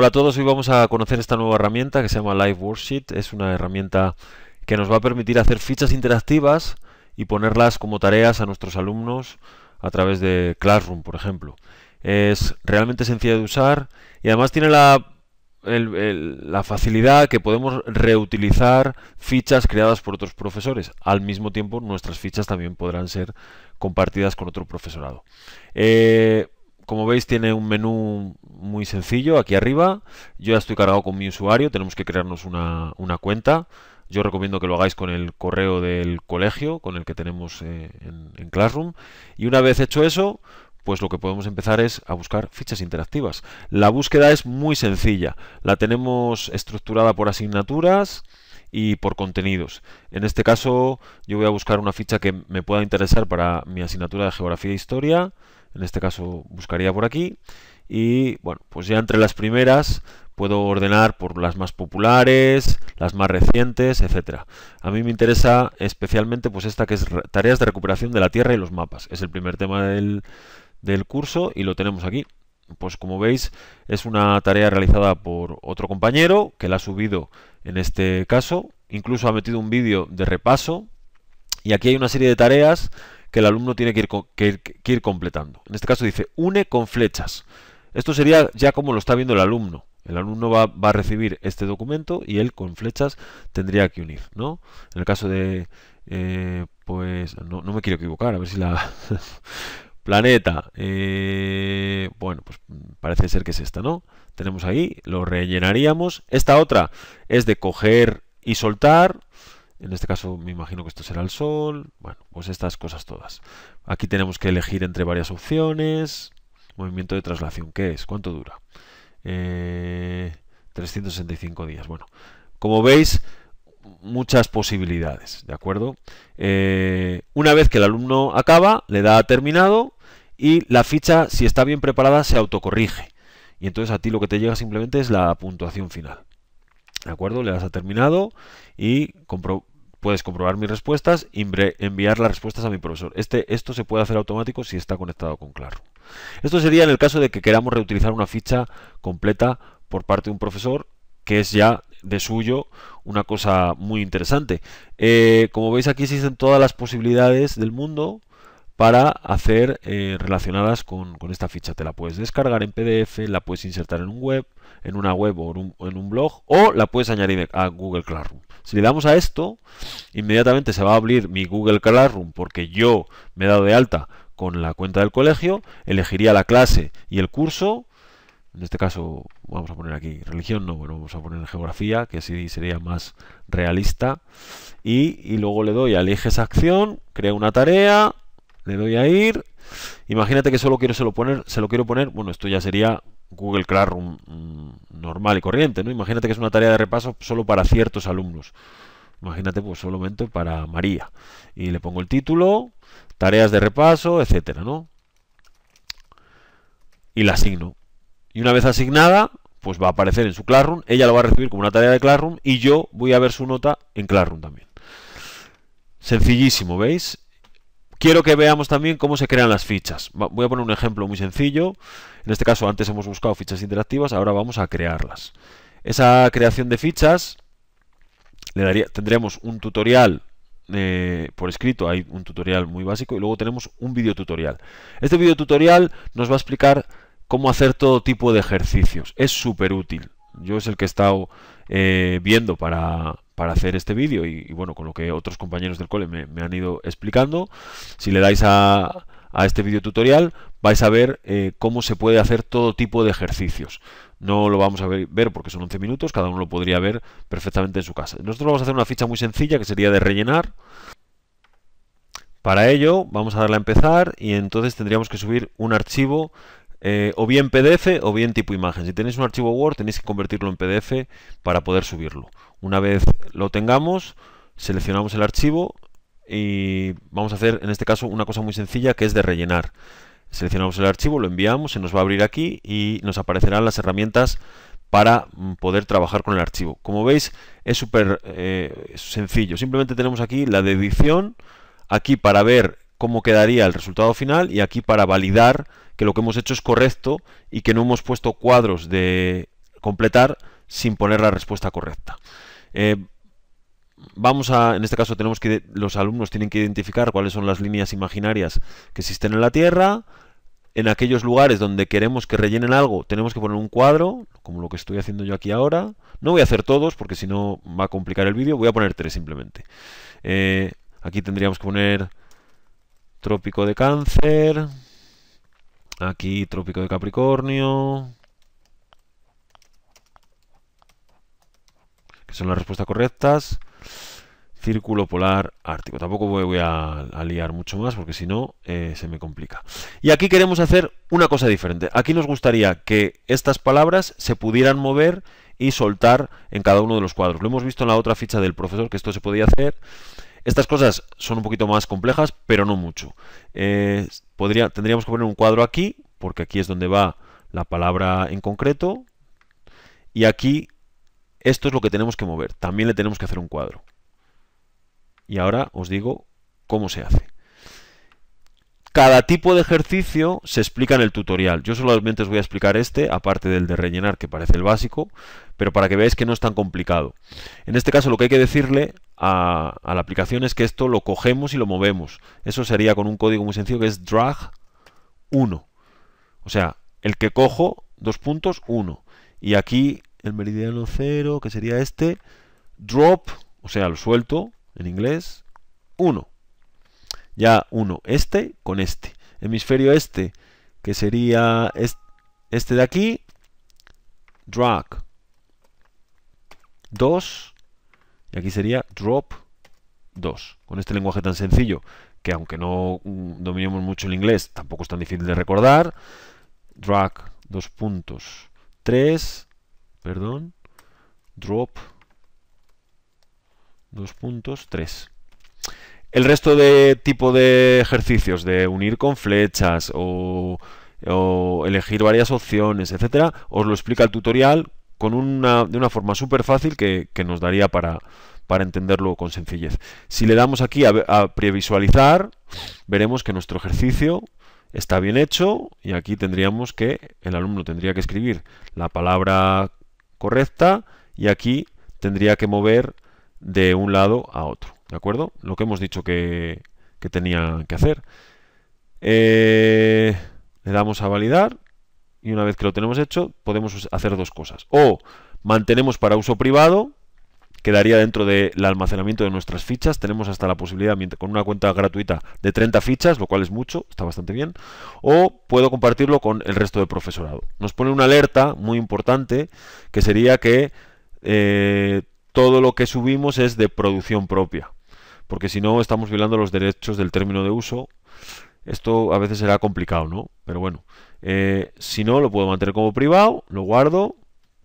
Hola a todos, hoy vamos a conocer esta nueva herramienta que se llama Live Worksheet. Es una herramienta que nos va a permitir hacer fichas interactivas y ponerlas como tareas a nuestros alumnos a través de Classroom, por ejemplo. Es realmente sencilla de usar y además tiene la, facilidad que podemos reutilizar fichas creadas por otros profesores. Al mismo tiempo, nuestras fichas también podrán ser compartidas con otro profesorado. Eh, como veis tiene un menú muy sencillo aquí arriba. Yo ya estoy cargado con mi usuario, tenemos que crearnos una, cuenta. Yo recomiendo que lo hagáis con el correo del colegio, con el que tenemos eh, en Classroom. Y una vez hecho eso, pues lo que podemos empezar es a buscar fichas interactivas. La búsqueda es muy sencilla. La tenemos estructurada por asignaturas y por contenidos. En este caso yo voy a buscar una ficha que me pueda interesar para mi asignatura de Geografía e Historia en este caso buscaría por aquí y bueno, pues ya entre las primeras puedo ordenar por las más populares, las más recientes, etcétera. A mí me interesa especialmente pues esta que es tareas de recuperación de la tierra y los mapas. Es el primer tema del, del curso y lo tenemos aquí. Pues como veis es una tarea realizada por otro compañero que la ha subido en este caso. Incluso ha metido un vídeo de repaso y aquí hay una serie de tareas que el alumno tiene que ir, que completando. En este caso dice, une con flechas. Esto sería ya como lo está viendo el alumno. El alumno va, a recibir este documento y él con flechas tendría que unir, ¿no? En el caso de, eh, pues, no, me quiero equivocar, a ver si la... Planeta, eh, bueno, pues parece ser que es esta, ¿no? Tenemos ahí, lo rellenaríamos. Esta otra es de coger y soltar. En este caso me imagino que esto será el sol. Bueno, pues estas cosas todas. Aquí tenemos que elegir entre varias opciones. Movimiento de traslación, ¿qué es? ¿Cuánto dura? 365 eh, días. Bueno, como veis, muchas posibilidades, ¿de acuerdo? Eh, una vez que el alumno acaba, le da terminado y la ficha, si está bien preparada, se autocorrige. Y entonces a ti lo que te llega simplemente es la puntuación final. ¿De acuerdo? Le das a terminado y puedes comprobar mis respuestas y enviar las respuestas a mi profesor. Este, esto se puede hacer automático si está conectado con Claro, Esto sería en el caso de que queramos reutilizar una ficha completa por parte de un profesor, que es ya de suyo una cosa muy interesante. Eh, como veis aquí existen todas las posibilidades del mundo para hacer eh, relacionadas con esta ficha. Te la puedes descargar en PDF, la puedes insertar en un web, en una web o en un, blog, o la puedes añadir a Google Classroom. Si le damos a esto, inmediatamente se va a abrir mi Google Classroom porque yo me he dado de alta con la cuenta del colegio, elegiría la clase y el curso. En este caso, vamos a poner aquí religión, no, bueno, vamos a poner geografía, que así sería más realista. Y, y luego le doy a eliges acción, crea una tarea, le doy a ir, Imagínate que solo quiero se lo poner, se lo quiero poner, bueno, esto ya sería Google Classroom mm, normal y corriente, ¿no? Imagínate que es una tarea de repaso solo para ciertos alumnos. Imagínate, pues solamente para María. Y le pongo el título, tareas de repaso, etcétera, ¿no? Y la asigno. Y una vez asignada, pues va a aparecer en su Classroom, ella lo va a recibir como una tarea de Classroom y yo voy a ver su nota en Classroom también. Sencillísimo, ¿veis? Quiero que veamos también cómo se crean las fichas. Voy a poner un ejemplo muy sencillo. En este caso antes hemos buscado fichas interactivas, ahora vamos a crearlas. Esa creación de fichas le daría, tendremos un tutorial eh, por escrito, hay un tutorial muy básico y luego tenemos un video tutorial. Este video tutorial nos va a explicar cómo hacer todo tipo de ejercicios. Es súper útil. Yo es el que he estado eh, viendo para, para hacer este vídeo y, bueno, con lo que otros compañeros del cole me, han ido explicando, si le dais a, este vídeo tutorial vais a ver eh, cómo se puede hacer todo tipo de ejercicios. No lo vamos a ver, porque son 11 minutos, cada uno lo podría ver perfectamente en su casa. Nosotros vamos a hacer una ficha muy sencilla que sería de rellenar. Para ello vamos a darle a empezar y entonces tendríamos que subir un archivo eh, o bien PDF o bien tipo imagen. Si tenéis un archivo Word tenéis que convertirlo en PDF para poder subirlo. Una vez lo tengamos, seleccionamos el archivo y vamos a hacer en este caso una cosa muy sencilla que es de rellenar. Seleccionamos el archivo, lo enviamos, se nos va a abrir aquí y nos aparecerán las herramientas para mm, poder trabajar con el archivo. Como veis es súper eh, sencillo, simplemente tenemos aquí la de edición, aquí para ver cómo quedaría el resultado final y aquí para validar que lo que hemos hecho es correcto y que no hemos puesto cuadros de completar sin poner la respuesta correcta. Eh, vamos a, en este caso tenemos que, los alumnos tienen que identificar cuáles son las líneas imaginarias que existen en la Tierra. En aquellos lugares donde queremos que rellenen algo, tenemos que poner un cuadro, como lo que estoy haciendo yo aquí ahora. No voy a hacer todos, porque si no va a complicar el vídeo. Voy a poner tres simplemente. Eh, aquí tendríamos que poner trópico de cáncer. Aquí trópico de Capricornio. que son las respuestas correctas. Círculo polar ártico. Tampoco voy a, liar mucho más porque si no eh, se me complica. Y aquí queremos hacer una cosa diferente. Aquí nos gustaría que estas palabras se pudieran mover y soltar en cada uno de los cuadros. Lo hemos visto en la otra ficha del profesor que esto se podía hacer. Estas cosas son un poquito más complejas, pero no mucho. Eh, tendríamos que poner un cuadro aquí, porque aquí es donde va la palabra en concreto. Y aquí esto es lo que tenemos que mover. También le tenemos que hacer un cuadro. Y ahora os digo cómo se hace. Cada tipo de ejercicio se explica en el tutorial. Yo solamente os voy a explicar este, aparte del de rellenar, que parece el básico, pero para que veáis que no es tan complicado. En este caso lo que hay que decirle a, la aplicación es que esto lo cogemos y lo movemos. Eso sería con un código muy sencillo que es drag 1. O sea, el que cojo, dos puntos, uno Y aquí el meridiano 0, que sería este, drop, o sea, lo suelto en inglés, 1. Ya 1, este con este. Hemisferio este, que sería este de aquí, drag 2, y aquí sería drop 2. Con este lenguaje tan sencillo, que aunque no mm, dominemos mucho el inglés, tampoco es tan difícil de recordar. Drag, dos puntos, 3, perdón, drop, dos puntos, El resto de tipo de ejercicios, de unir con flechas o, elegir varias opciones, etcétera, os lo explica el tutorial con una, de una forma súper fácil que, nos daría para, para, entenderlo con sencillez. Si le damos aquí a, a previsualizar, veremos que nuestro ejercicio está bien hecho y aquí tendríamos que, el alumno tendría que escribir la palabra correcta y aquí tendría que mover de un lado a otro. ¿De acuerdo? Lo que hemos dicho que, tenía que hacer. Eh, le damos a validar y una vez que lo tenemos hecho podemos hacer dos cosas. O mantenemos para uso privado quedaría dentro del almacenamiento de nuestras fichas. Tenemos hasta la posibilidad, con una cuenta gratuita, de 30 fichas, lo cual es mucho, está bastante bien. O puedo compartirlo con el resto del profesorado. Nos pone una alerta muy importante, que sería que eh, todo lo que subimos es de producción propia. Porque si no, estamos violando los derechos del término de uso. Esto a veces será complicado, ¿no? Pero bueno, eh, si no, lo puedo mantener como privado, lo guardo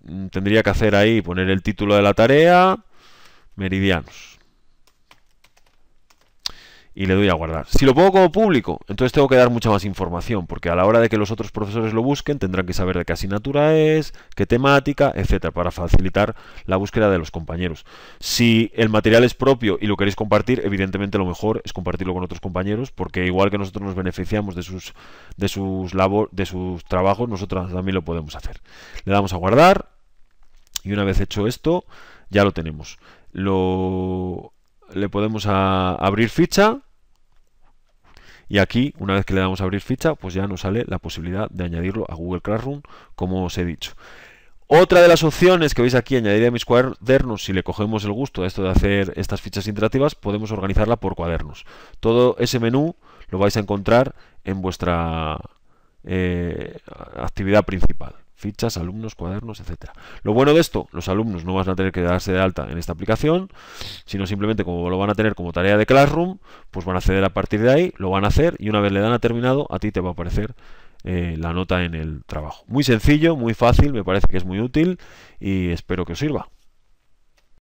Mm, tendría que hacer ahí, poner el título de la tarea, meridianos. Y le doy a guardar. Si lo pongo como público, entonces tengo que dar mucha más información, porque a la hora de que los otros profesores lo busquen, tendrán que saber de qué asignatura es, qué temática, etcétera, para facilitar la búsqueda de los compañeros. Si el material es propio y lo queréis compartir, evidentemente lo mejor es compartirlo con otros compañeros, porque igual que nosotros nos beneficiamos de sus, de sus, labor, de sus trabajos, nosotros también lo podemos hacer. Le damos a guardar y una vez hecho esto, ya lo tenemos. Lo, le podemos abrir ficha. Y aquí, una vez que le damos a abrir ficha, pues ya nos sale la posibilidad de añadirlo a Google Classroom, como os he dicho. Otra de las opciones que veis aquí, añadir a mis cuadernos, si le cogemos el gusto a esto de hacer estas fichas interactivas, podemos organizarla por cuadernos. Todo ese menú lo vais a encontrar en vuestra eh, actividad principal fichas, alumnos, cuadernos, etcétera. Lo bueno de esto, los alumnos no van a tener que darse de alta en esta aplicación, sino simplemente como lo van a tener como tarea de Classroom, pues van a acceder a partir de ahí, lo van a hacer y una vez le dan a terminado, a ti te va a aparecer eh, la nota en el trabajo. Muy sencillo, muy fácil, me parece que es muy útil y espero que os sirva.